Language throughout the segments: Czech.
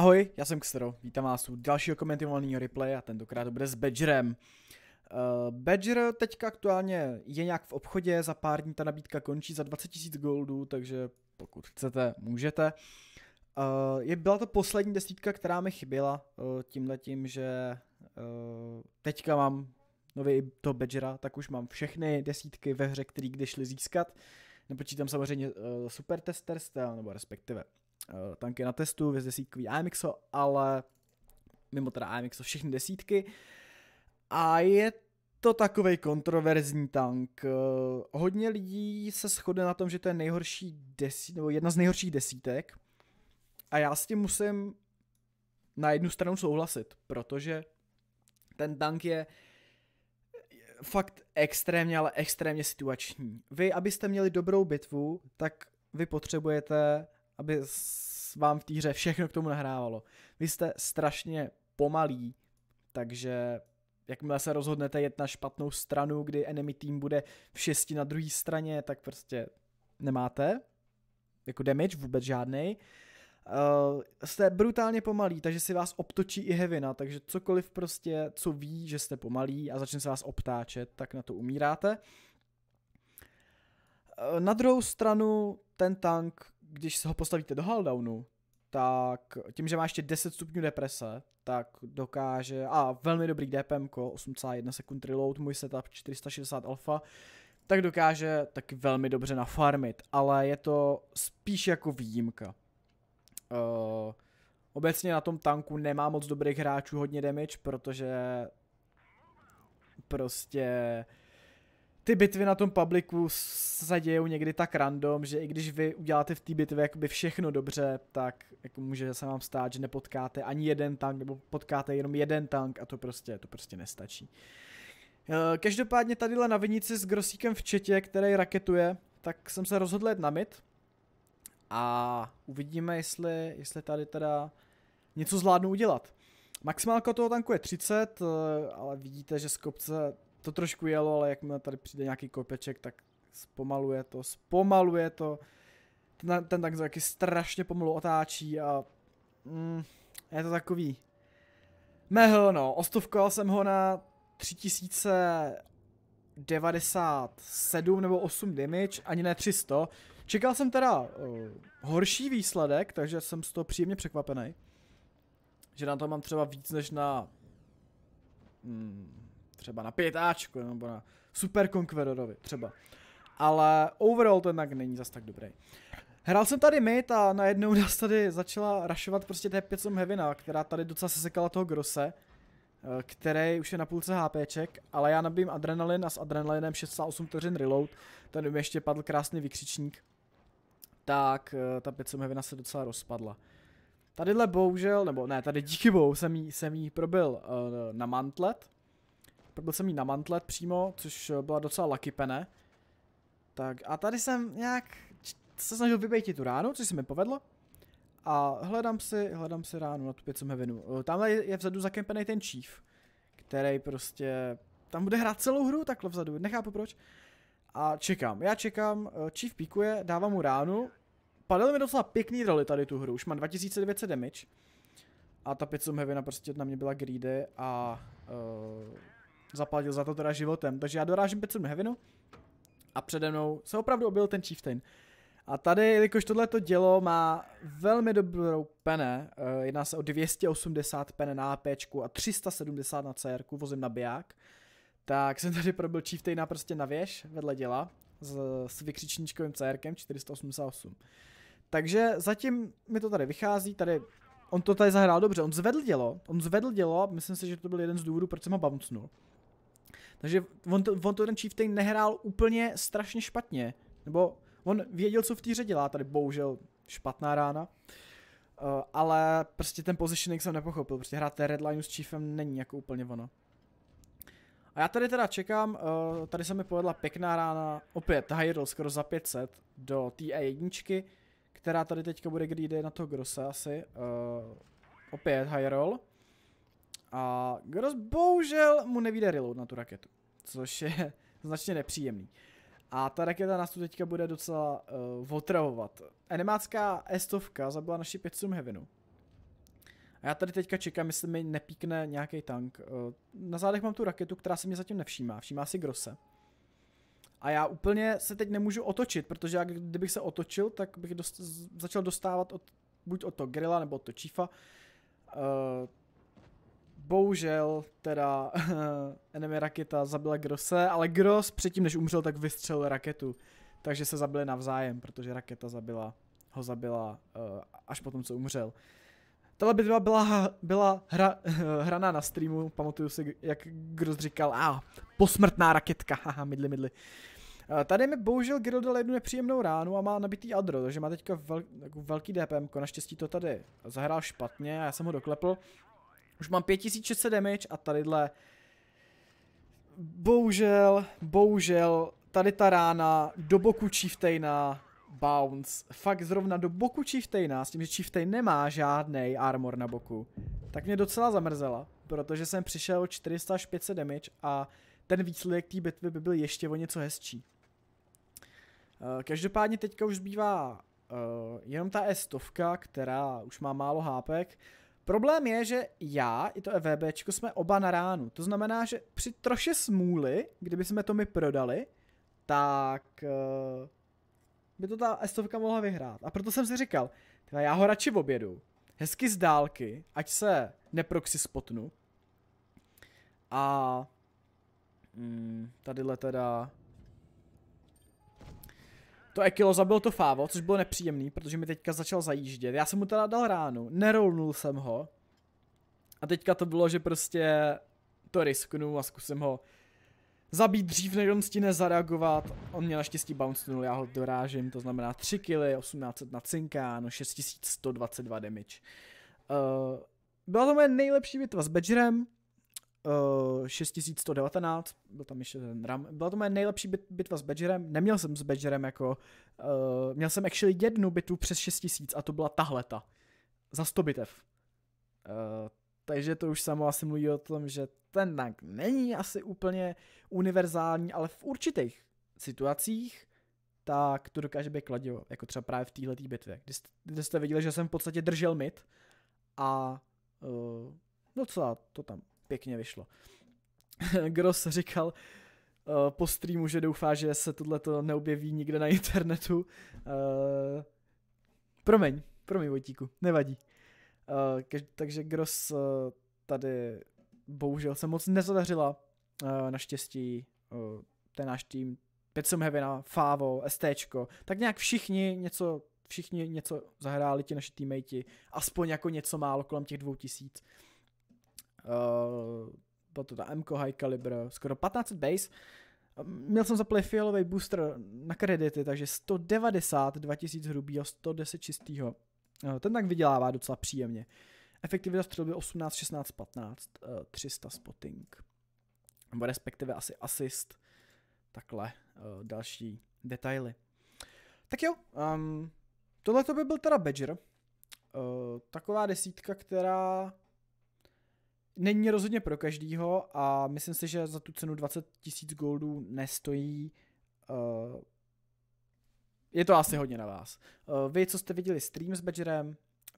Ahoj, já jsem Xero, vítám vás u dalšího komentovaného replay a tentokrát to bude s Badgerem. Uh, Badger teďka aktuálně je nějak v obchodě, za pár dní ta nabídka končí za 20 000 goldů, takže pokud chcete, můžete. Uh, je, byla to poslední desítka, která mi chyběla uh, tímhle tím, že uh, teďka mám nový to Badgera, tak už mám všechny desítky ve hře, které kdy šly získat. Nepočítám samozřejmě uh, Super Tester Style, nebo respektive Eh, tanky na testu, věc desítkový AMXO, ale mimo teda AMXO všechny desítky. A je to takový kontroverzní tank. Eh, hodně lidí se shodne na tom, že to je nejhorší desít, nebo jedna z nejhorších desítek. A já s tím musím na jednu stranu souhlasit, protože ten tank je fakt extrémně, ale extrémně situační. Vy, abyste měli dobrou bitvu, tak vy potřebujete aby vám v té hře všechno k tomu nahrávalo. Vy jste strašně pomalí, takže jakmile se rozhodnete jet na špatnou stranu, kdy enemy tým bude v šesti na druhé straně, tak prostě nemáte jako damage vůbec žádný. Uh, eh, jste brutálně pomalí, takže si vás obtočí i hevina, takže cokoliv prostě, co ví, že jste pomalí a začne se vás obtáčet, tak na to umíráte. Uh, na druhou stranu ten tank když ho postavíte do Haldownu, tak tím, že má ještě 10 stupňů deprese, tak dokáže, a velmi dobrý DPM, 8,1 sekund reload, můj setup 460 alfa, tak dokáže taky velmi dobře nafarmit, ale je to spíš jako výjimka. Uh, obecně na tom tanku nemá moc dobrých hráčů hodně damage, protože prostě ty bitvy na tom publiku se dějou někdy tak random, že i když vy uděláte v té bitvě jakoby všechno dobře, tak jako může se vám stát, že nepotkáte ani jeden tank, nebo potkáte jenom jeden tank a to prostě, to prostě nestačí. Eh, každopádně tadyhle na vinici s Grosíkem v četě, který raketuje, tak jsem se rozhodl jít na mid. A uvidíme, jestli, jestli tady teda něco zvládnu udělat. Maximálka toho tanku je 30, eh, ale vidíte, že z kopce to trošku jelo, ale jakmile tady přijde nějaký kopeček, tak zpomaluje to, zpomaluje to. Ten, ten tak taky strašně pomalu otáčí a mm, je to takový mehl, no. Ostovkoval jsem ho na 3097 nebo 8 damage, ani ne 300. Čekal jsem teda uh, horší výsledek, takže jsem z toho příjemně překvapený. Že na to mám třeba víc než na... Mm, třeba na 5Ačku nebo na Super Conquerorovi třeba. Ale overall to jednak není zas tak dobrý. Hrál jsem tady mid a najednou nás tady začala rašovat prostě T5 Hevina, která tady docela sesekala toho Grose, eh, který už je na půlce HPček, ale já nabím adrenalin a s adrenalinem 68 vteřin reload, ten mi ještě padl krásný vykřičník, tak ta 5 Hevina se docela rozpadla. Tadyhle bohužel, nebo ne, tady díky bohu jsem jí, jsem jí probil uh, na mantlet, byl jsem jí na mantlet přímo, což eh, byla docela lucky pene. Tak a tady jsem nějak se snažil vybejtit tu ránu, což se mi povedlo. A hledám si, hledám si ránu na tu 500 hevinu. Eh, tamhle je vzadu zakempený ten chief, který prostě tam bude hrát celou hru takhle vzadu, nechápu proč. A čekám, já čekám, eh, chief píkuje, dávám mu ránu. Padaly mi docela pěkný roli tady tu hru, už mám 2900 damage. A ta 500 hevina prostě na mě byla greedy a uh, zaplatil za to teda životem. Takže já dorážím 5-7 Heavenu a přede mnou se opravdu objel ten Chieftain. A tady, jelikož tohleto dělo má velmi dobrou pene, eh, jedná se o 280 pene na AP a 370 na CR, vozím na biják, tak jsem tady probil Chieftaina prostě na věž vedle děla s, s vykřičníčkovým CR 488. Takže zatím mi to tady vychází, tady on to tady zahrál dobře, on zvedl dělo, on zvedl dělo, myslím si, že to byl jeden z důvodů, proč jsem ho bouncnul. Takže on to, on to ten Chieftain nehrál úplně strašně špatně. Nebo on věděl, co v té dělá, tady bohužel špatná rána. Uh, ale prostě ten positioning jsem nepochopil, prostě hrát té redline s Chiefem není jako úplně ono. A já tady teda čekám, uh, tady se mi povedla pěkná rána, opět Hyrule skoro za 500 do té E1, která tady teďka bude grýdy na to Grossa asi. Uh, opět Hyrule. A Gross bohužel mu nevíde reload na tu raketu, což je značně nepříjemný. A ta raketa nás tu teďka bude docela uh, otravovat. Enemácká estovka zabila naši 500 Heavenu. A já tady teďka čekám, jestli mi nepíkne nějaký tank. Uh, na zádech mám tu raketu, která se mě zatím nevšímá. Všímá si Grosse. A já úplně se teď nemůžu otočit, protože já kdybych se otočil, tak bych dost, začal dostávat od, buď od toho Grilla nebo od toho Chiefa uh, eh, bohužel teda enemy raketa zabila Grosse, ale Gross předtím, než umřel, tak vystřelil raketu. Takže se zabili navzájem, protože raketa zabila, ho zabila uh, až potom, co umřel. Tato bitva byla, byla hra, hraná na streamu, pamatuju si, jak Gross říkal, a ah, posmrtná raketka, haha, midli, midli. Eh, tady mi bohužel Gyro dal jednu nepříjemnou ránu a má nabitý adro, takže má teďka vel, velký DPM, naštěstí to tady zahrál špatně a já jsem ho doklepl, už mám 5600 damage a tadyhle... Bohužel, bohužel, tady ta rána do boku Chieftaina bounce. Fakt zrovna do boku Chieftaina, s tím, že Chieftain nemá žádný armor na boku. Tak mě docela zamrzela, protože jsem přišel 400 až 500 damage a ten výsledek té bitvy by byl ještě o něco hezčí. Eh, každopádně teďka už zbývá eh, jenom ta S-stovka, která už má málo hápek. Problém je, že já i to EVBčko jsme oba na ránu. To znamená, že při troše smůly, kdyby jsme to my prodali, tak uh, by to ta estovka mohla vyhrát. A proto jsem si říkal, teda já ho radši obědu. Hezky z dálky, ať se neproxy spotnu. A mm, tadyhle teda to Ekilo zabil to Fávo, což bylo nepříjemný, protože mi teďka začal zajíždět. Já jsem mu teda dal ránu, nerolnul jsem ho. A teďka to bylo, že prostě to risknu a zkusím ho zabít dřív, než on stíne zareagovat. On mě naštěstí bounce nul, já ho dorážím, to znamená 3 kily, 1800 na no 6122 damage. Uh, byla to moje nejlepší bitva s Badgerem, 6119, eh, byl tam ještě ten RAM. Byla to moje nejlepší bit, bitva s Badgerem, neměl jsem s Badgerem jako, uh, měl jsem actually jednu bitvu přes 6000 a to byla tahleta. Za 100 bitev. Uh, takže to už samo asi mluví o tom, že ten tank není asi úplně univerzální, ale v určitých situacích tak to dokáže být kladivo, jako třeba právě v této bitvě, kdy jste, kdy jste viděli, že jsem v podstatě držel mit a uh, docela no to tam pěkně vyšlo. Gross říkal uh, po streamu, že doufá, že se tohleto neobjeví nikde na internetu. Uh, promiň, promiň Vojtíku, nevadí. Uh, kež, takže Gross uh, tady bohužel se moc nezadařila. Uh, naštěstí uh, ten náš tým Petsum Heavena, Favo, STčko, tak nějak všichni něco, všichni něco zahráli ti naši týmejti, aspoň jako něco málo kolem těch dvou tisíc. Uh, eh, bylo to ta MK High Caliber, skoro 15 base. Měl jsem zaplý fialový booster na kredity, takže 190, 2000 hrubýho, 110 čistýho. Eh, ten tak vydělává docela příjemně. Efektivita střelby 18, 16, 15, 300 spotting. Nebo respektive asi assist. Takhle eh, další detaily. Tak jo, um, tohle to by byl teda Badger. Uh, taková desítka, která není rozhodně pro každýho a myslím si, že za tu cenu 20 tisíc goldů nestojí. Uh, je to asi hodně na vás. Uh, vy, co jste viděli stream s Badgerem,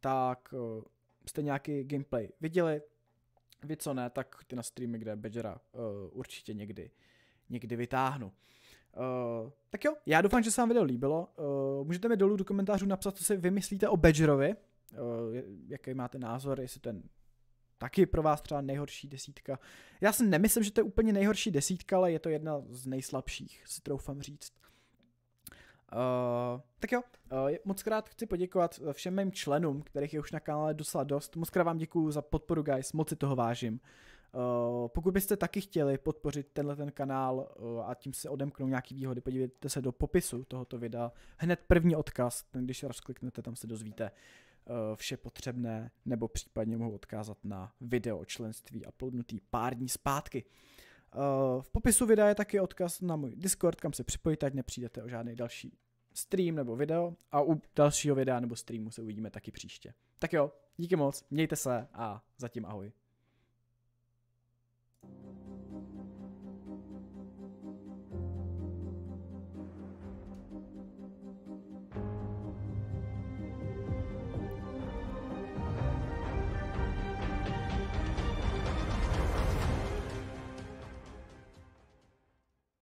tak uh, jste nějaký gameplay viděli. Vy, co ne, tak ty na streamy, kde Badgera uh, určitě někdy, někdy vytáhnu. Uh, tak jo, já doufám, že se vám video líbilo. Uh, můžete mi dolů do komentářů napsat, co si vymyslíte o Badgerovi, uh, jaký máte názor, jestli ten taky pro vás třeba nejhorší desítka. Já si nemyslím, že to je úplně nejhorší desítka, ale je to jedna z nejslabších, si troufám říct. Uh, tak jo, uh, moc krát chci poděkovat eh, všem mým členům, kterých je už na kanále docela dost. Moc krát vám děkuju za podporu, guys, moc si toho vážím. Uh, pokud byste taky chtěli podpořit tenhle ten kanál uh, a tím se odemknou nějaký výhody, podívejte se do popisu tohoto videa. Hned první odkaz, ten když rozkliknete, tam se dozvíte. Uh, Eh, vše potřebné, nebo případně mohu odkázat na video členství uploadnutý pár dní zpátky. Eh, v popisu videa je taky odkaz na můj Discord, kam se připojit, ať nepřijdete o žádný další stream nebo video a u dalšího videa nebo streamu se uvidíme taky příště. Tak jo, díky moc, mějte se a zatím ahoj.